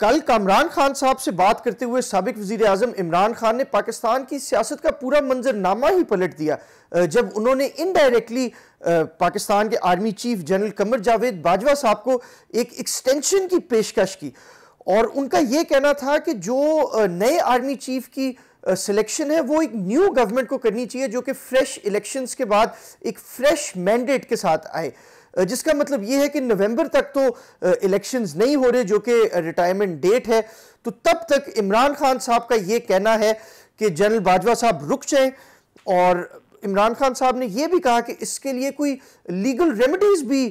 कल कामरान खान साहब से बात करते हुए सबक वजीर अजम इमरान खान ने पाकिस्तान की सियासत का पूरा मंजरनामा ही पलट दिया जब उन्होंने इनडायरेक्टली पाकिस्तान के army chief general Qamar Javed Bajwa साहब को एक एक्सटेंशन की पेशकश की और उनका यह कहना था कि जो नए आर्मी चीफ की सिलेक्शन है वो एक न्यू गवर्नमेंट को करनी चाहिए जो कि फ्रेश इलेक्शंस के बाद एक फ्रेश मैंडेट के साथ आए जिसका मतलब ये है कि नवंबर तक तो इलेक्शंस नहीं हो रहे जो कि रिटायरमेंट डेट है तो तब तक इमरान खान साहब का ये कहना है कि जनरल बाजवा साहब रुक जाएं और इमरान खान साहब ने यह भी कहा कि इसके लिए कोई लीगल रेमेडीज भी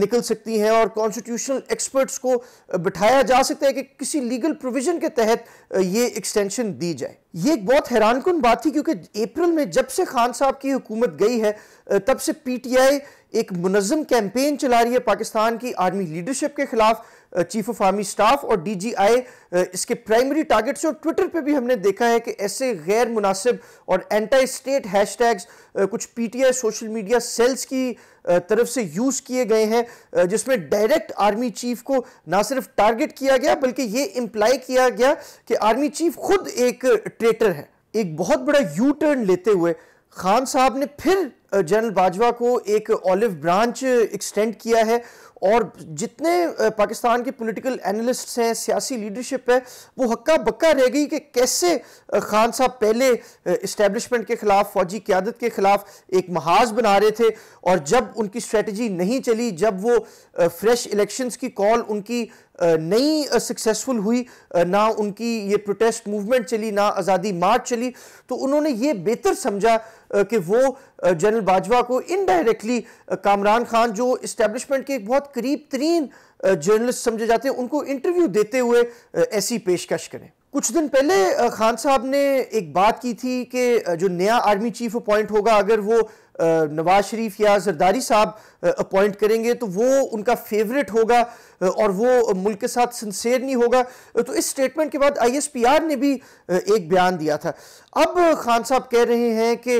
निकल सकती हैं और कॉन्स्टिट्यूशनल एक्सपर्ट्स को बिठाया जा सकता है कि किसी लीगल प्रोविज़न के तहत ये एक्सटेंशन दी जाए ये एक बहुत हैरान कन बात थी क्योंकि अप्रैल में जब से खान साहब की हुकूमत गई है तब से पीटीआई एक मुनज़म कैंपेन चला रही है पाकिस्तान की आर्मी लीडरशिप के ख़िलाफ़ चीफ ऑफ आर्मी स्टाफ और डीजीआई इसके प्राइमरी टारगेट्स और ट्विटर पे भी हमने देखा है कि ऐसे गैर मुनासिब और एंटी स्टेट हैशटैग्स कुछ पीटीआई सोशल मीडिया सेल्स की तरफ से यूज़ किए गए हैं जिसमें डायरेक्ट आर्मी चीफ को ना सिर्फ टारगेट किया गया बल्कि ये इम्प्लाई किया गया कि आर्मी चीफ खुद एक ट्रेटर है एक बहुत बड़ा यू टर्न लेते हुए खान साहब ने फिर जनरल बाजवा को एक ऑलिव ब्रांच एक्सटेंड किया है और जितने पाकिस्तान के पॉलिटिकल एनालिस्ट्स हैं सियासी लीडरशिप है वो हक्का बक्का रह गई कि कैसे खान साहब पहले इस्टेबलिशमेंट के ख़िलाफ़ फौजी क्यादत के ख़िलाफ़ एक महाज बना रहे थे और जब उनकी स्ट्रेटजी नहीं चली जब वो फ्रेश इलेक्शंस की कॉल उनकी नहीं सक्सेसफुल हुई ना उनकी ये प्रोटेस्ट मूवमेंट चली ना आज़ादी मार्च चली तो उन्होंने ये बेहतर समझा कि वो जनरल बाजवा को इनडायरेक्टली कामरान खान जो इस्टेब्लिशमेंट के एक बहुत करीब तरीन जर्नलिस्ट समझे जाते हैं उनको इंटरव्यू देते हुए ऐसी पेशकश करें कुछ दिन पहले खान साहब ने एक बात की थी कि जो नया आर्मी चीफ अपॉइंट होगा अगर वो नवाज शरीफ या जरदारी साहब अपॉइंट करेंगे तो वो उनका फेवरेट होगा और वो मुल्क के साथ सिंसेर नहीं होगा तो इस स्टेटमेंट के बाद आईएसपीआर ने भी एक बयान दिया था अब खान साहब कह रहे हैं कि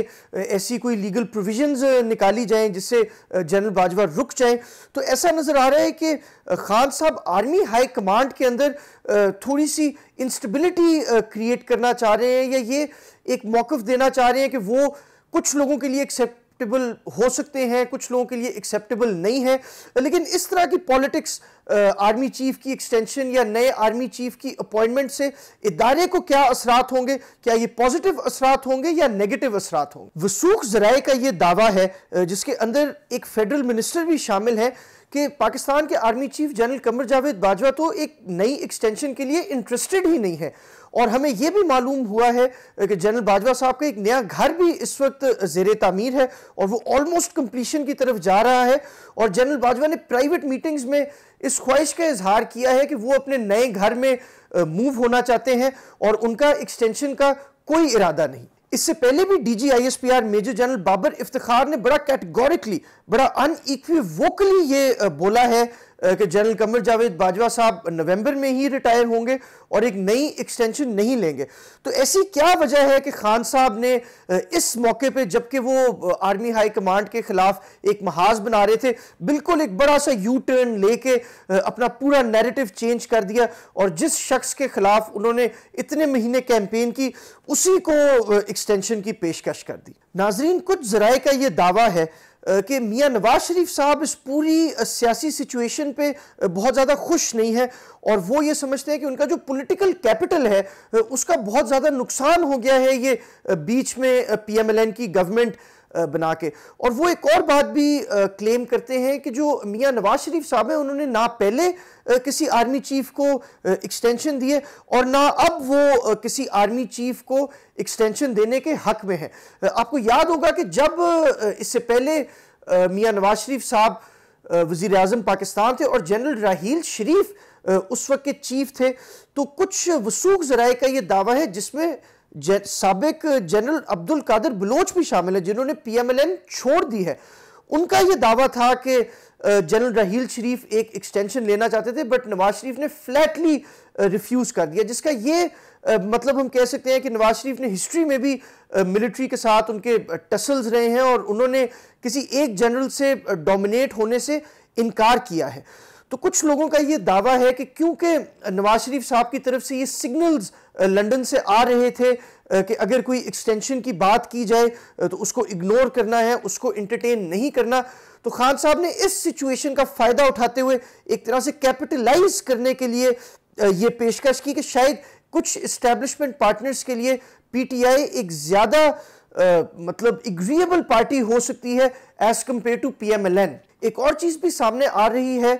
ऐसी कोई लीगल प्रोविजंस निकाली जाएं जिससे जनरल बाजवा रुक जाए तो ऐसा नज़र आ रहा है कि खान साहब आर्मी हाई कमांड के अंदर थोड़ी सी इंस्टेबिलिटी क्रिएट करना चाह रहे हैं या ये एक मौक़ देना चाह रहे हैं कि वो कुछ लोगों के लिए एक्सेप्ट एक्सेप्टेबल हो सकते हैं कुछ लोगों के लिए एक्सेप्टेबल नहीं है लेकिन इस तरह की पॉलिटिक्स आर्मी चीफ की एक्सटेंशन या नए आर्मी चीफ की अपॉइंटमेंट से इदारे को क्या असरात होंगे क्या ये पॉजिटिव असरात होंगे या नेगेटिव असरात होंगे वसूख जराए का ये दावा है जिसके अंदर एक फेडरल मिनिस्टर भी शामिल है कि पाकिस्तान के army chief general Qamar Javed Bajwa तो एक नई एक्सटेंशन के लिए इंटरेस्टेड ही नहीं है और हमें यह भी मालूम हुआ है कि जनरल बाजवा साहब का एक नया घर भी इस वक्त जेर तमीर है और वो ऑलमोस्ट कंप्लीशन की तरफ जा रहा है और जनरल बाजवा ने प्राइवेट मीटिंग्स में इस ख्वाहिश का इजहार किया है कि वो अपने नए घर में मूव होना चाहते हैं और उनका एक्सटेंशन का कोई इरादा नहीं इससे पहले भी D G I S P R major general Babar Iftikhar ने बड़ा कैटेगोरिकली बड़ा अनइक्वी वोकली ये बोला है कि जनरल कमर जावेद बाजवा साहब नवंबर में ही रिटायर होंगे और एक नई एक्सटेंशन नहीं लेंगे तो ऐसी क्या वजह है कि खान साहब ने इस मौके पे जबकि वो आर्मी हाई कमांड के खिलाफ एक महाज बना रहे थे बिल्कुल एक बड़ा सा यू टर्न लेके अपना पूरा नैरेटिव चेंज कर दिया और जिस शख्स के खिलाफ उन्होंने इतने महीने कैंपेन की उसी को एक्सटेंशन की पेशकश कर दी नाजरीन कुछ जराए का ये दावा है कि मियाँ नवाज शरीफ साहब इस पूरी सियासी सिचुएशन पे बहुत ज़्यादा खुश नहीं है और वो ये समझते हैं कि उनका जो पॉलिटिकल कैपिटल है उसका बहुत ज़्यादा नुकसान हो गया है ये बीच में पीएमएलएन की गवर्नमेंट बना के और वो एक और बात भी क्लेम करते हैं कि जो मियाँ नवाज शरीफ साहब हैं उन्होंने ना पहले किसी आर्मी चीफ को एक्सटेंशन दिए और ना अब वो किसी आर्मी चीफ को एक्सटेंशन देने के हक में है आपको याद होगा कि जब इससे पहले मियाँ नवाज शरीफ साहब वज़ी अजम पाकिस्तान थे और जनरल राहील शरीफ उस वक्त के चीफ थे तो कुछ वसूख जराए का ये दावा है जिसमें सबक जनरल अब्दुल कादिर बलोच भी शामिल है जिन्होंने पीएमएलएन छोड़ दी है उनका यह दावा था कि जनरल राहील शरीफ एक एक्सटेंशन लेना चाहते थे बट नवाज शरीफ ने फ्लैटली रिफ्यूज़ कर दिया जिसका ये मतलब हम कह सकते हैं कि नवाज शरीफ ने हिस्ट्री में भी मिलिट्री के साथ उनके टसल्स रहे हैं और उन्होंने किसी एक जनरल से डोमिनेट होने से इनकार किया है तो कुछ लोगों का ये दावा है कि क्योंकि नवाज शरीफ साहब की तरफ से ये सिग्नल्स लंदन से आ रहे थे कि अगर कोई एक्सटेंशन की बात की जाए तो उसको इग्नोर करना है उसको इंटरटेन नहीं करना तो खान साहब ने इस सिचुएशन का फ़ायदा उठाते हुए एक तरह से कैपिटलाइज करने के लिए ये पेशकश की कि शायद कुछ इस्टेब्लिशमेंट पार्टनर्स के लिए पीटीआई एक ज़्यादा मतलब एग्रीएबल पार्टी हो सकती है एज़ कम्पेयर टू पी एक और चीज़ भी सामने आ रही है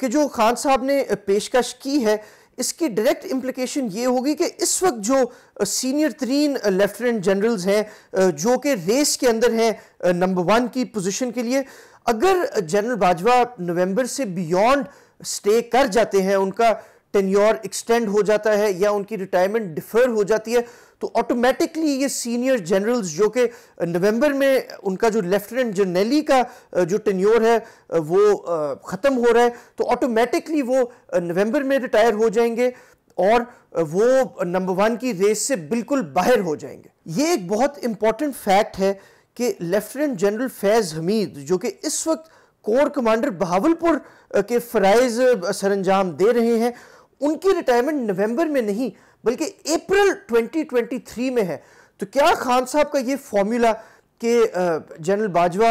कि जो खान साहब ने पेशकश की है इसकी डायरेक्ट इम्प्लिकेशन ये होगी कि इस वक्त जो सीनियर तरीन लेफ्टिनेंट जनरल्स हैं जो कि रेस के अंदर हैं नंबर वन की पोजीशन के लिए अगर जनरल बाजवा नवंबर से बियॉन्ड स्टे कर जाते हैं उनका टेन्योर एक्सटेंड हो जाता है या उनकी रिटायरमेंट डिफर हो जाती है तो ऑटोमेटिकली ये सीनियर जनरल्स जो कि नवंबर में उनका जो लेफ्टिनेंट जनरली का जो टेन्योर है वो ख़त्म हो रहा है तो ऑटोमेटिकली वो नवंबर में रिटायर हो जाएंगे और वो नंबर वन की रेस से बिल्कुल बाहर हो जाएंगे ये एक बहुत इम्पॉर्टेंट फैक्ट है कि लेफ्टिनेंट जनरल फैज़ हमीद जो कि इस वक्त कोर कमांडर बहावलपुर के फ़राइज़ सरंजाम दे रहे हैं उनकी रिटायरमेंट नवंबर में नहीं बल्कि अप्रैल 2023 में है तो क्या खान साहब का ये फॉर्मूला कि जनरल बाजवा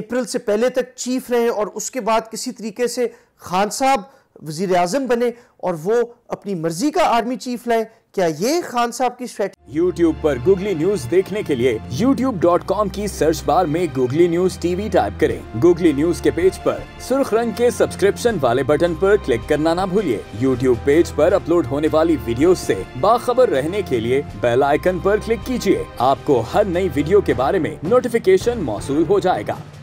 अप्रैल से पहले तक चीफ रहे और उसके बाद किसी तरीके से खान साहब वजीर आजम बने और वो अपनी मर्जी का आर्मी चीफ लाए क्या ये खान साहब की स्ट्रेट यूट्यूब पर गूगली न्यूज देखने के लिए YouTube.com की सर्च बार में गूगली न्यूज टीवी टाइप करें गूगली न्यूज के पेज पर सुर्ख रंग के सब्सक्रिप्शन वाले बटन पर क्लिक करना ना भूलिए यूट्यूब पेज पर अपलोड होने वाली वीडियो से बाखबर रहने के लिए बेल आइकन पर क्लिक कीजिए आपको हर नई वीडियो के बारे में नोटिफिकेशन मौसू हो जाएगा